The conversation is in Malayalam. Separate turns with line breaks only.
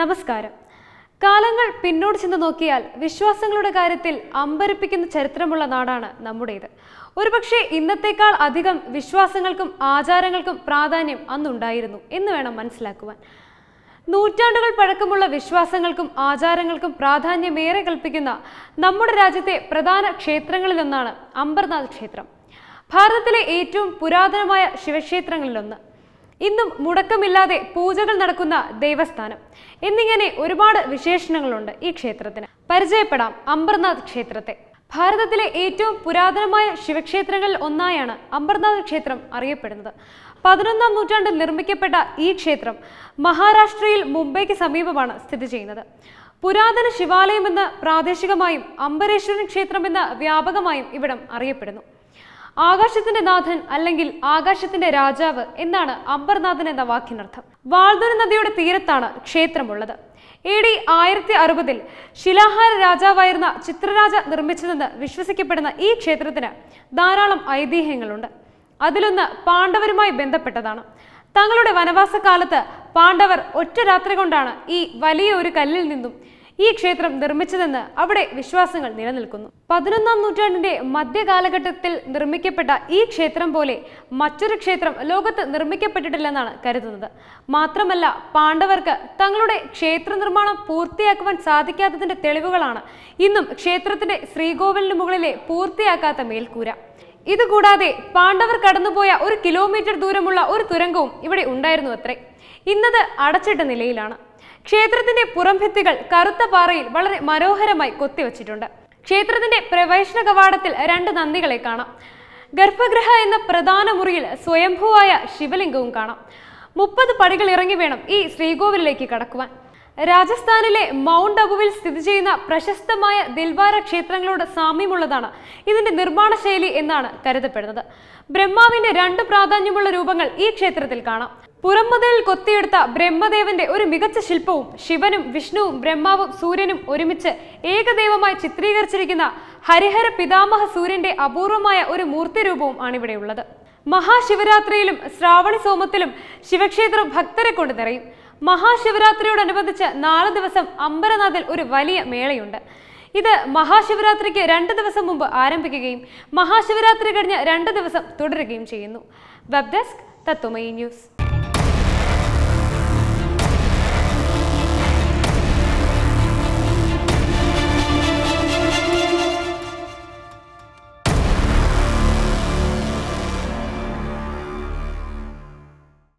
നമസ്കാരം കാലങ്ങൾ പിന്നോട് ചെന്ന് നോക്കിയാൽ വിശ്വാസങ്ങളുടെ കാര്യത്തിൽ അമ്പരപ്പിക്കുന്ന ചരിത്രമുള്ള നാടാണ് നമ്മുടേത് ഒരുപക്ഷെ ഇന്നത്തേക്കാൾ അധികം വിശ്വാസങ്ങൾക്കും ആചാരങ്ങൾക്കും പ്രാധാന്യം അന്നുണ്ടായിരുന്നു എന്ന് വേണം മനസ്സിലാക്കുവാൻ നൂറ്റാണ്ടുകൾ പഴക്കമുള്ള വിശ്വാസങ്ങൾക്കും ആചാരങ്ങൾക്കും പ്രാധാന്യമേറെ കൽപ്പിക്കുന്ന നമ്മുടെ രാജ്യത്തെ പ്രധാന ക്ഷേത്രങ്ങളിലൊന്നാണ് അംബർനാഥ് ക്ഷേത്രം ഭാരതത്തിലെ ഏറ്റവും പുരാതനമായ ശിവക്ഷേത്രങ്ങളിലൊന്ന് ഇന്നും മുടക്കമില്ലാതെ പൂജകൾ നടക്കുന്ന ദേവസ്ഥാനം എന്നിങ്ങനെ ഒരുപാട് വിശേഷണങ്ങളുണ്ട് ഈ ക്ഷേത്രത്തിന് പരിചയപ്പെടാം അമ്പർനാഥ് ക്ഷേത്രത്തെ ഭാരതത്തിലെ ഏറ്റവും പുരാതനമായ ശിവക്ഷേത്രങ്ങളിൽ ഒന്നായാണ് അമ്പർനാഥ് ക്ഷേത്രം അറിയപ്പെടുന്നത് പതിനൊന്നാം നൂറ്റാണ്ടിൽ നിർമ്മിക്കപ്പെട്ട ഈ ക്ഷേത്രം മഹാരാഷ്ട്രയിൽ മുംബൈക്ക് സമീപമാണ് സ്ഥിതി ചെയ്യുന്നത് പുരാതന ശിവാലയം എന്ന് പ്രാദേശികമായും അംബരേശ്വരൻ ക്ഷേത്രം എന്ന് വ്യാപകമായും ഇവിടം അറിയപ്പെടുന്നു ആകാശത്തിന്റെ നാഥൻ അല്ലെങ്കിൽ ആകാശത്തിന്റെ രാജാവ് എന്നാണ് അംബർനാഥൻ എന്ന വാക്കിനർത്ഥം വാൾദൂര നദിയുടെ തീരത്താണ് ക്ഷേത്രമുള്ളത് എ ഡി ആയിരത്തി അറുപതിൽ ശിലാഹാര രാജാവായിരുന്ന ചിത്രരാജ നിർമ്മിച്ചതെന്ന് വിശ്വസിക്കപ്പെടുന്ന ഈ ക്ഷേത്രത്തിന് ധാരാളം ഐതിഹ്യങ്ങളുണ്ട് അതിലൊന്ന് പാണ്ഡവരുമായി ബന്ധപ്പെട്ടതാണ് തങ്ങളുടെ വനവാസ കാലത്ത് പാണ്ഡവർ ഒറ്റ രാത്രി കൊണ്ടാണ് ഈ വലിയ ഒരു കല്ലിൽ നിന്നും ഈ ക്ഷേത്രം നിർമ്മിച്ചതെന്ന് അവിടെ വിശ്വാസങ്ങൾ നിലനിൽക്കുന്നു പതിനൊന്നാം നൂറ്റാണ്ടിന്റെ മധ്യകാലഘട്ടത്തിൽ നിർമ്മിക്കപ്പെട്ട ഈ ക്ഷേത്രം പോലെ മറ്റൊരു ക്ഷേത്രം ലോകത്ത് നിർമ്മിക്കപ്പെട്ടിട്ടില്ലെന്നാണ് കരുതുന്നത് മാത്രമല്ല പാണ്ഡവർക്ക് തങ്ങളുടെ ക്ഷേത്ര നിർമ്മാണം പൂർത്തിയാക്കുവാൻ സാധിക്കാത്തതിന്റെ തെളിവുകളാണ് ഇന്നും ക്ഷേത്രത്തിന്റെ ശ്രീകോവിലിന് മുകളിലെ പൂർത്തിയാക്കാത്ത മേൽക്കൂര ഇതുകൂടാതെ പാണ്ഡവർ കടന്നുപോയ ഒരു കിലോമീറ്റർ ദൂരമുള്ള ഒരു തുരങ്കവും ഇവിടെ ഉണ്ടായിരുന്നു അത്രേ ഇന്നത് അടച്ചിട്ട നിലയിലാണ് ക്ഷേത്രത്തിന്റെ പുറംഭിത്തികൾ കറുത്ത പാറയിൽ വളരെ മനോഹരമായി കൊത്തിവച്ചിട്ടുണ്ട് ക്ഷേത്രത്തിന്റെ പ്രവേശന കവാടത്തിൽ രണ്ട് നന്ദികളെ കാണാം ഗർഭഗൃഹ എന്ന പ്രധാന മുറിയിൽ സ്വയംഭൂവായ ശിവലിംഗവും കാണാം മുപ്പത് പടികൾ ഇറങ്ങി വേണം ഈ ശ്രീകോവിലേക്ക് കടക്കുവാൻ രാജസ്ഥാനിലെ മൗണ്ട് അബുവിൽ സ്ഥിതി ചെയ്യുന്ന പ്രശസ്തമായ ദിൽവാര ക്ഷേത്രങ്ങളോട് സാമ്യമുള്ളതാണ് ഇതിന്റെ നിർമ്മാണ ശൈലി എന്നാണ് കരുതപ്പെടുന്നത് ബ്രഹ്മാവിന്റെ രണ്ട് പ്രാധാന്യമുള്ള രൂപങ്ങൾ ഈ ക്ഷേത്രത്തിൽ കാണാം പുറംമുതലിൽ കൊത്തിയെടുത്ത ബ്രഹ്മദേവന്റെ ഒരു മികച്ച ശില്പവും ശിവനും വിഷ്ണുവും ബ്രഹ്മാവും സൂര്യനും ഒരുമിച്ച് ഏകദൈവമായി ചിത്രീകരിച്ചിരിക്കുന്ന ഹരിഹര പിതാമഹ സൂര്യന്റെ അപൂർവമായ ഒരു മൂർത്തിരൂപവും ആണിവിടെയുള്ളത് മഹാശിവരാത്രിയിലും ശ്രാവണി സോമത്തിലും ശിവക്ഷേത്രം ഭക്തരെ കൊണ്ടു നിറയും മഹാശിവരാത്രിയോടനുബന്ധിച്ച് നാല് ദിവസം അമ്പരനാഥിൽ ഒരു വലിയ മേളയുണ്ട് ഇത് മഹാശിവരാത്രിക്ക് രണ്ട് ദിവസം മുമ്പ് ആരംഭിക്കുകയും മഹാശിവരാത്രി കഴിഞ്ഞ് രണ്ട് ദിവസം തുടരുകയും ചെയ്യുന്നു വെബ് ഡെസ്ക് തത്വമയി ന്യൂസ്